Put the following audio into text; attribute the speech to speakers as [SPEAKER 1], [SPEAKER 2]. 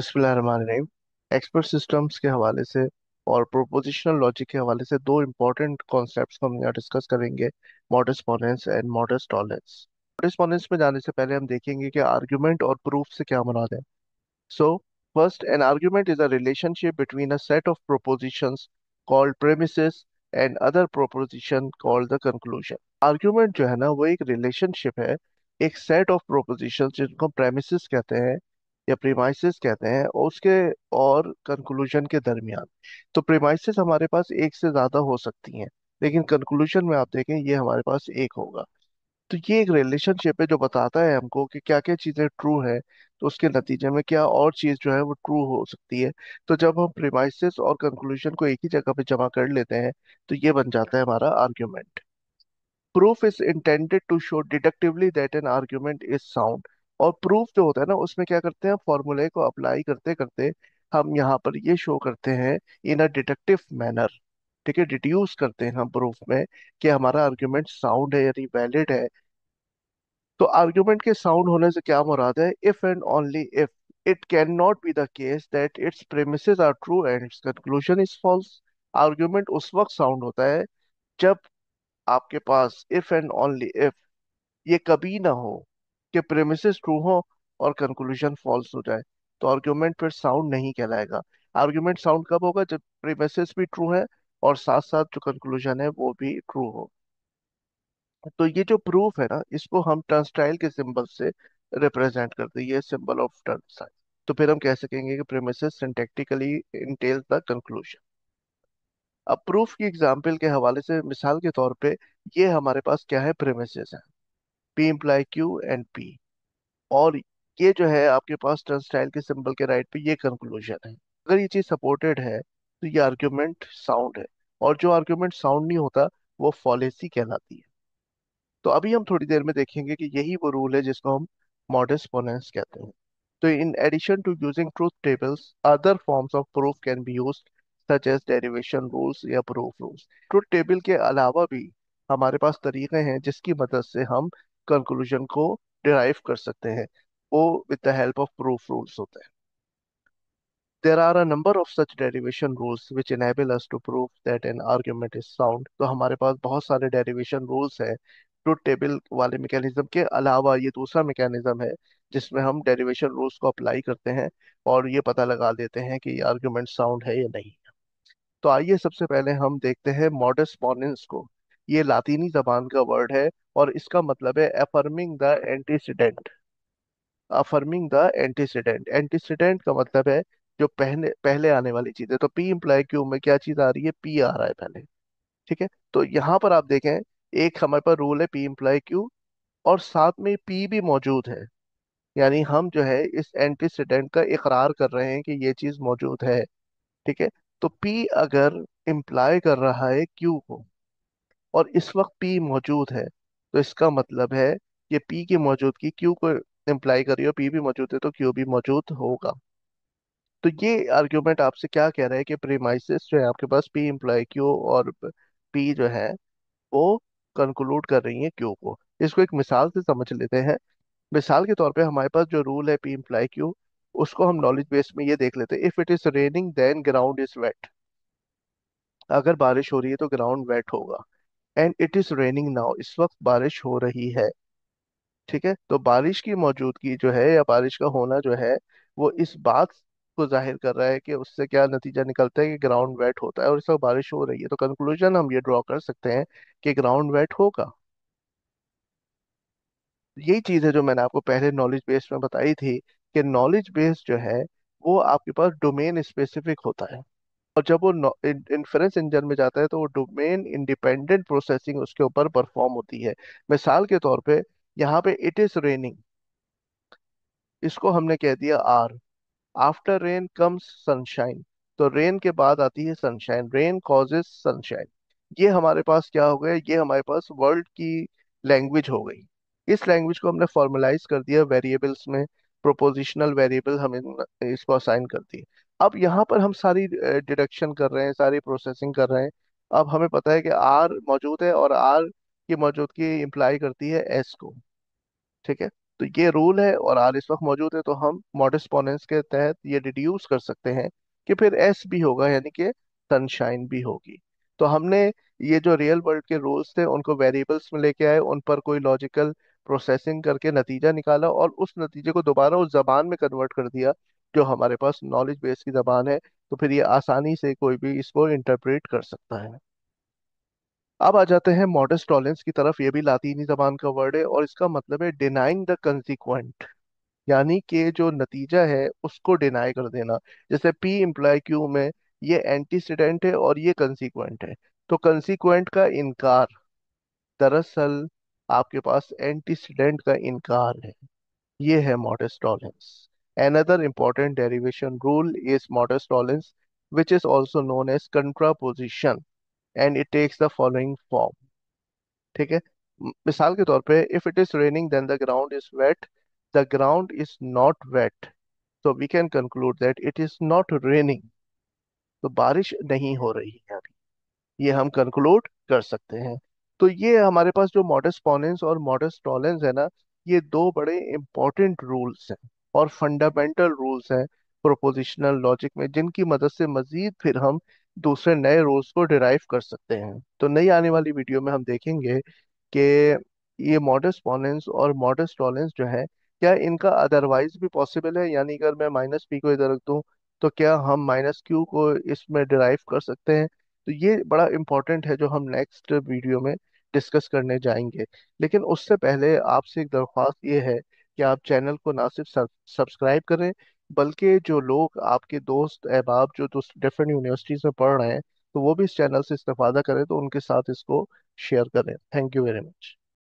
[SPEAKER 1] बिस्मिल्लाहिर्रहमानिर्रहीम expert systems के हवाले से और प्रोपोजिशनल लॉजिक के हवाले से दो इम्पॉर्टेंट कॉन्सेप्ट्स को हम यहाँ डिस्कस करेंगे मॉडर्स मॉडस्पोनेंस एंड मॉडर्स टॉलेंस मॉडर्स मॉडस्पोनेंस में जाने से पहले हम देखेंगे कि आर्ग्यूमेंट और प्रूफ से क्या मुराद है so first an argument is a relationship between a set of proposition called premise and other proposition called the conclusion argument जो है ना वो एक रिलेशनशिप है एक सेट ऑफ प्रोपोजिशन जिनको प्रेमिस कहते हैं या प्रीमाइसिस कहते हैं और उसके और कंक्लूजन के दरमियान तो प्रीमाइसिस हमारे पास एक से ज़्यादा हो सकती हैं लेकिन कंक्लूजन में आप देखें ये हमारे पास एक होगा तो ये एक रिलेशनशिप है जो बताता है हमको कि क्या क्या चीज़ें ट्रू है तो उसके नतीजे में क्या और चीज़ जो है वो ट्रू हो सकती है तो जब हम प्रीमाइसिस और कंक्लूजन को एक ही जगह पे जमा कर लेते हैं तो ये बन जाता है हमारा argument proof is intended to show deductively that an argument is sound और प्रूफ जो होता है ना उसमें क्या करते हैं फॉर्मूले को अप्लाई करते करते हम यहाँ पर ये शो करते हैं इन अ डिटेक्टिव मैनर ठीक है डिड्यूस करते हैं हम प्रूफ में कि हमारा आर्ग्यूमेंट साउंड है यानी वैलिड है तो आर्ग्यूमेंट के साउंड होने से क्या मुराद है if and only if it can not be the case that its premise are true and its conclusion is false argument उस वक्त साउंड होता है जब आपके पास इफ एंड ओनली इफ ये कभी ना हो कि प्रेमिसेस ट्रू हो और कंक्लूजन फॉल्स हो जाए तो आर्ग्यूमेंट फिर साउंड नहीं कहलाएगा आर्ग्यूमेंट साउंड कब होगा जब प्रेमिसेस भी ट्रू है और साथ साथ जो कंक्लूजन है वो भी ट्रू हो तो ये जो प्रूफ है ना इसको हम टर्नस्टाइल के सिंबल से रिप्रेजेंट करते हैं ये सिंबल ऑफ टर्नस्टाइल तो फिर हम कह सकेंगे कि premises syntactically entail the conclusion अब प्रूफ की एग्जाम्पल के हवाले से मिसाल के तौर पे ये हमारे पास क्या है प्रेमिसेस है P imply Q and P और ये जो है आपके पास टर्न स्टाइल के सिंबल के राइट पे ये कंक्लूजन है अगर ये चीज सपोर्टेड है तो ये आर्ग्यूमेंट साउंड है और जो आर्ग्यूमेंट साउंड नहीं होता वो फॉलेसी कहलाती है तो अभी हम थोड़ी देर में देखेंगे कि यही वो रूल है जिसको हम मॉडर्स पोनेंस कहते हैं तो in addition to using truth tables other forms of proof can be use such as derivation rules या प्रूफ रूल्स ट्रूथ टेबल के अलावा भी हमारे पास तरीके हैं जिसकी मदद से हम कंक्लूजन को डिराइव कर सकते हैं वो with the help of proof rules होते हैं there are a number of such derivation rules which enable us to prove that an argument is sound तो हमारे पास बहुत सारे डेरिवेशन रूल्स हैं ट्रूथ टेबल वाले मैकेनिज्म के अलावा ये दूसरा मैकेनिज्म है जिसमें हम डेरिवेशन रूल्स को अप्लाई करते हैं और ये पता लगा देते हैं कि आर्ग्यूमेंट साउंड है या नहीं तो आइए सबसे पहले हम देखते हैं मॉडर्स मॉनिन्स को ये लातीनी जबान का वर्ड है और इसका मतलब है affirming the antecedent affirming the antecedent antecedent का मतलब है जो पहले पहले आने वाली चीज है तो पी इम्प्लाई क्यू में क्या चीज आ रही है पी आ रहा है पहले ठीक है तो यहाँ पर आप देखें एक हमारे पर रूल है पी इम्प्लाई क्यू और साथ में पी भी मौजूद है यानी हम जो है इस एंटीसीडेंट का इकरार कर रहे हैं कि ये चीज़ मौजूद है ठीक है तो पी अगर इम्प्लाई कर रहा है क्यू को और इस वक्त पी मौजूद है तो इसका मतलब है कि पी की मौजूदगी क्यू को इम्प्लाई कर रही हो पी भी मौजूद है तो क्यू भी मौजूद होगा तो ये आर्ग्यूमेंट आपसे क्या कह रहा है कि प्रीमाइसिस जो है आपके पास पी इम्प्लाई क्यू और पी जो है वो कंक्लूड कर रही है क्यू को इसको एक मिसाल से समझ लेते हैं मिसाल के तौर पे हमारे पास जो रूल है पी इम्प्लाई क्यू उसको हम नॉलेज बेस में ये देख लेते हैं if it is raining then ground is wet अगर बारिश हो रही है तो ग्राउंड वेट होगा and it is raining now इस वक्त बारिश हो रही है ठीक है तो बारिश की मौजूदगी जो है या बारिश का होना जो है वो इस बात को जाहिर कर रहा है कि उससे क्या नतीजा निकलता है कि ग्राउंड वेट होता है और इस वक्त बारिश हो रही है तो कंक्लूजन हम ये ड्रॉ कर सकते हैं कि ग्राउंड वेट होगा यही चीज है जो मैंने आपको पहले नॉलेज बेस में बताई थी कि नॉलेज बेस जो है वो आपके पास डोमेन स्पेसिफिक होता है और जब वो इन्फ्रेंस इंजन में जाता है तो वो डोमेन इंडिपेंडेंट प्रोसेसिंग उसके ऊपर परफॉर्म होती है मिसाल के तौर पे यहाँ पे इट इज रेनिंग इसको हमने कह दिया or after rain comes sunshine तो रेन के बाद आती है सनशाइन रेन कॉजेज सनशाइन ये हमारे पास क्या हो गया ये हमारे पास वर्ल्ड की लैंग्वेज हो गई इस लैंग्वेज को हमने फॉर्मलाइज कर दिया वेरिएबल्स में प्रोपोजिशनल वेरिएबल हम इसको असाइन कर दिए अब यहाँ पर हम सारी डिडक्शन कर रहे हैं सारी प्रोसेसिंग कर रहे हैं अब हमें पता है कि आर मौजूद है और आर की मौजूदगी इम्प्लाई करती है एस को ठीक है तो ये रूल है और आर इस वक्त मौजूद है तो हम मॉडिस्पोनेंस के तहत ये डिड्यूस कर सकते हैं कि फिर एस भी होगा यानी कि सनशाइन भी होगी तो हमने ये जो रियल वर्ल्ड के रूल्स थे उनको वेरिएबल्स में लेके आए उन पर कोई लॉजिकल प्रोसेसिंग करके नतीजा निकाला और उस नतीजे को दोबारा उस जबान में कन्वर्ट कर दिया जो हमारे पास नॉलेज बेस की जबान है तो फिर ये आसानी से कोई भी इसको इंटरप्रेट कर सकता है अब आ जाते हैं मॉडर्स टॉलेंस की तरफ ये भी लातीनी जबान का वर्ड है और इसका मतलब है डिनाइंग द कंसिक्वेंट यानी कि जो नतीजा है उसको डिनाई कर देना जैसे पी इम्प्लाय क्यू में ये एंटीसीडेंट है और ये कंसिक्वेंट है तो कंसिक्वेंट का इनकार दरअसल आपके पास एंटीसीडेंट का इनकार है ये है modus tollens Another important derivation rule is modus tollens, which is also known as contraposition, and it takes the following form. ठीक है मिसाल के तौर पे if it is raining then the ground is wet the ground is not wet तो we can conclude that it is not raining तो बारिश नहीं हो रही है अभी ये हम कंक्लूड कर सकते हैं तो ये हमारे पास जो मॉडस पॉनेंस और मॉडस टॉलेंस है ना ये दो बड़े इंपॉर्टेंट रूल्स हैं और फंडामेंटल रूल्स हैं प्रोपोजिशनल लॉजिक में जिनकी मदद से मजीद फिर हम दूसरे नए रूल्स को डिराइव कर सकते हैं तो नई आने वाली वीडियो में हम देखेंगे कि ये मॉडर्स पॉलेंस और मॉडर्स टॉलेंस जो है क्या इनका अदरवाइज भी पॉसिबल है यानी अगर मैं माइनस पी को इधर रख दूँ तो क्या हम माइनस क्यू को इसमें डिराइव कर सकते हैं तो ये बड़ा इम्पॉर्टेंट है जो हम नेक्स्ट वीडियो में डिस्कस करने जाएंगे लेकिन उससे पहले आपसे एक दरख्वास्त ये है कि आप चैनल को ना सिर्फ सब्सक्राइब करें बल्कि जो लोग आपके दोस्त अहबाब जो डिफरेंट यूनिवर्सिटीज़ में पढ़ रहे हैं तो वो भी इस चैनल से इस्तेफादा करें तो उनके साथ इसको शेयर करें थैंक यू वेरी मच